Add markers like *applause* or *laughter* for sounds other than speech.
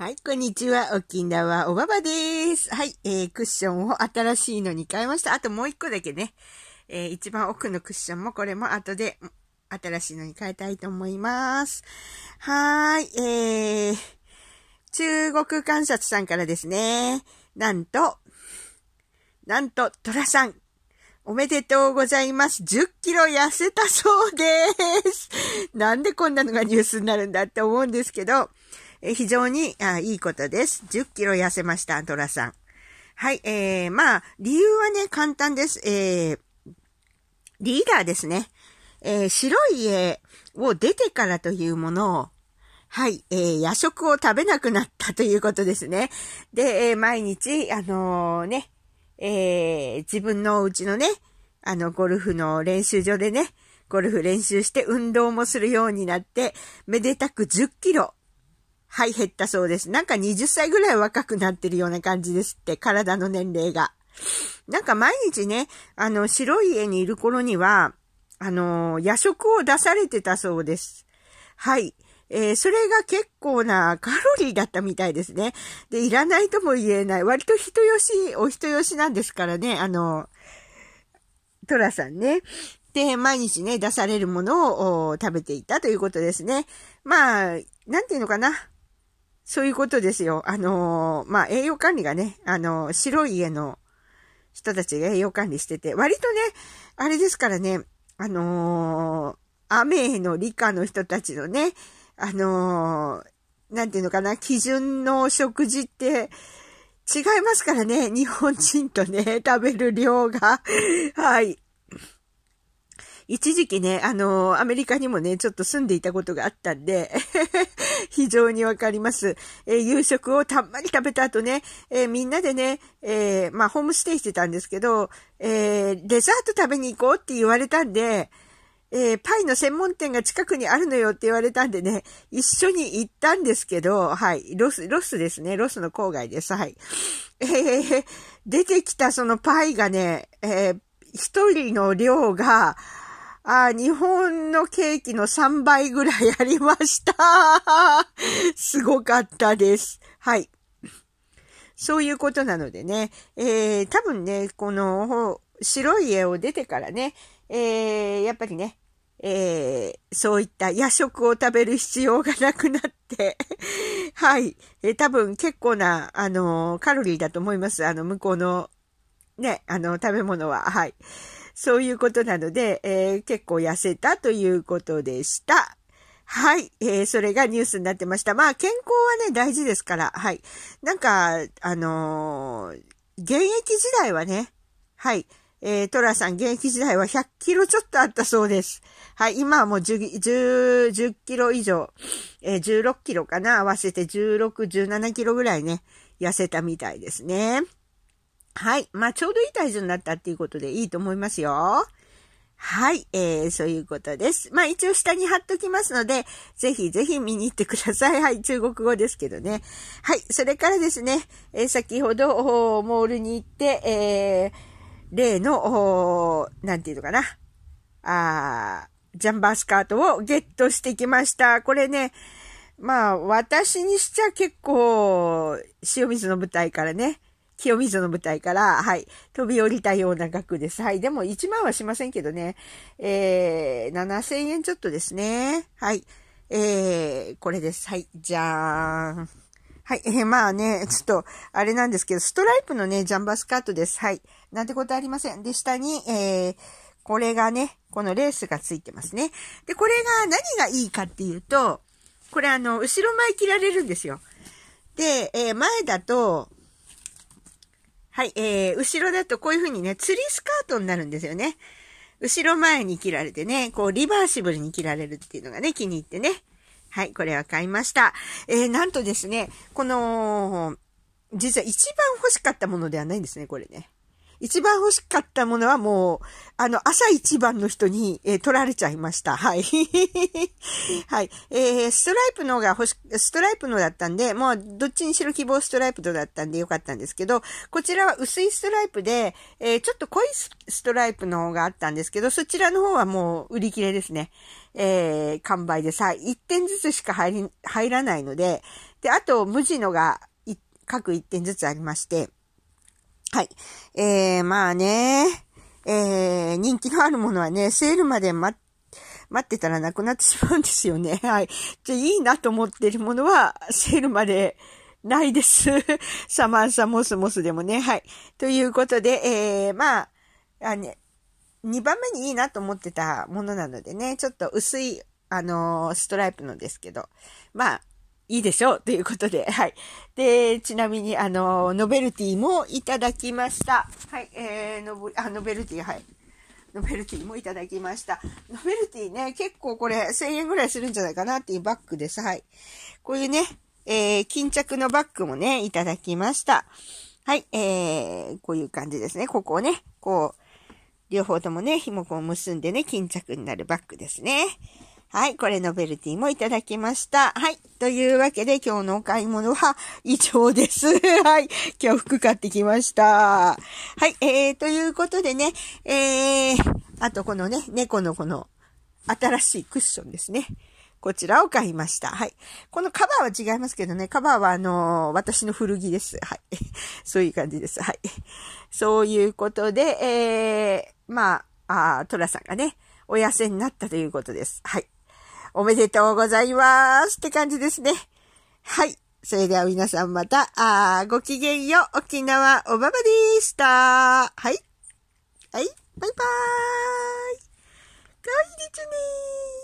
はい、こんにちは。沖縄おばばです。はい、えー、クッションを新しいのに変えました。あともう一個だけね。えー、一番奥のクッションもこれも後で新しいのに変えたいと思います。はーい、えー、中国観察さんからですね。なんと、なんと、トラさん、おめでとうございます。10キロ痩せたそうです。なんでこんなのがニュースになるんだって思うんですけど、え非常にあいいことです。10キロ痩せました、トラさん。はい、えー、まあ、理由はね、簡単です。えー、リーダーですね。えー、白い家を出てからというものを、はい、えー、夜食を食べなくなったということですね。で、えー、毎日、あのー、ね、えー、自分のうちのね、あの、ゴルフの練習場でね、ゴルフ練習して運動もするようになって、めでたく10キロはい、減ったそうです。なんか20歳ぐらい若くなってるような感じですって、体の年齢が。なんか毎日ね、あの、白い家にいる頃には、あの、夜食を出されてたそうです。はい。えー、それが結構なカロリーだったみたいですね。で、いらないとも言えない。割と人よし、お人よしなんですからね、あの、トラさんね。で、毎日ね、出されるものを食べていたということですね。まあ、なんていうのかな。そういうことですよ。あのー、まあ、栄養管理がね、あのー、白い家の人たちが栄養管理してて、割とね、あれですからね、あのー、雨への理科の人たちのね、あのー、なんていうのかな、基準の食事って、違いますからね、日本人とね、食べる量が。はい。一時期ね、あのー、アメリカにもね、ちょっと住んでいたことがあったんで、*laughs* 非常にわかります。えー、夕食をたんまり食べた後ね、えー、みんなでね、えまあ、ホームステイしてたんですけど、えデザート食べに行こうって言われたんで、えパイの専門店が近くにあるのよって言われたんでね、一緒に行ったんですけど、はい、ロス、ロスですね、ロスの郊外です、はい。えー、出てきたそのパイがね、えー、一人の量が、あ、日本のケーキの3倍ぐらいありました。*laughs* すごかったです。はい。そういうことなのでね、えー、多分ね、この白い家を出てからね、えー、やっぱりね、えー、そういった夜食を食べる必要がなくなって *laughs* はい、えー、多分結構な、あのー、カロリーだと思います。あの、向こうの、ね、あの、食べ物は、はい。そういうことなので、えー、結構痩せたということでした。はい。えー、それがニュースになってました。まあ、健康はね、大事ですから。はい。なんか、あのー、現役時代はね、はい。えー、トラさん、現役時代は100キロちょっとあったそうです。はい、今はもう10、10, 10キロ以上、えー、16キロかな、合わせて16、17キロぐらいね、痩せたみたいですね。はい。まあ、ちょうどいい体重になったっていうことでいいと思いますよ。はい。えー、そういうことです。まあ、一応下に貼っときますので、ぜひぜひ見に行ってください。*laughs* はい。中国語ですけどね。はい。それからですね、えー、先ほど、モールに行って、えー、例の、なんていうのかな。あジャンバースカートをゲットしてきました。これね、まあ、私にしちゃ結構、塩水の舞台からね、清水の舞台から、はい、飛び降りたような額です。はい、でも1万はしませんけどね、えー、7000円ちょっとですね。はい、えー、これです。はい、じゃーん。はい、えー、まあね、ちょっと、あれなんですけど、ストライプのね、ジャンバースカートです。はい、なんてことありません。で、下に、えー、これがね、このレースがついてますね。で、これが何がいいかっていうと、これあの、後ろ前切られるんですよ。で、えー、前だと、はい、えー、後ろだとこういう風にね、釣りスカートになるんですよね。後ろ前に切られてね、こうリバーシブルに切られるっていうのがね、気に入ってね。はい、これは買いました。えー、なんとですね、この、実は一番欲しかったものではないんですね、これね。一番欲しかったものはもう、あの、朝一番の人に、えー、取られちゃいました。はい。*laughs* はい。えー、ストライプの方が欲し、ストライプのだったんで、もうどっちにしろ希望ストライプのだったんでよかったんですけど、こちらは薄いストライプで、えー、ちょっと濃いストライプの方があったんですけど、そちらの方はもう売り切れですね。えー、完売でさ、1点ずつしか入り、入らないので、で、あと、無地のが、各1点ずつありまして、はい。えー、まあね、えー、人気のあるものはね、セールまで待って、待ってたらなくなってしまうんですよね。*laughs* はい。じゃあいいなと思ってるものは、セールまでないです。*laughs* サマンサモスモスでもね。はい。ということで、えー、まあ、あね、2番目にいいなと思ってたものなのでね、ちょっと薄い、あのー、ストライプのですけど、まあ、いいでしょうということで、*laughs* はい。で、ちなみに、あの、ノベルティもいただきました。はい、えー、のあノベルティ、はい。ノベルティもいただきました。ノベルティね、結構これ1000円ぐらいするんじゃないかなっていうバッグです。はい。こういうね、えー、巾着のバッグもね、いただきました。はい、えー、こういう感じですね。ここをね、こう、両方ともね、紐を結んでね、巾着になるバッグですね。はい、これノベルティもいただきました。はい、というわけで今日のお買い物は以上です。*laughs* はい、今日服買ってきました。はい、えー、ということでね、えー、あとこのね、猫のこの新しいクッションですね。こちらを買いました。はい。このカバーは違いますけどね、カバーはあのー、私の古着です。はい。*laughs* そういう感じです。はい。そういうことで、えー、まあ、あトラさんがね、お痩せになったということです。はい。おめでとうございますって感じですね。はい。それでは皆さんまた、あごきげんよう。沖縄おばばでした。はい。はい。バイバーイ。ごいですね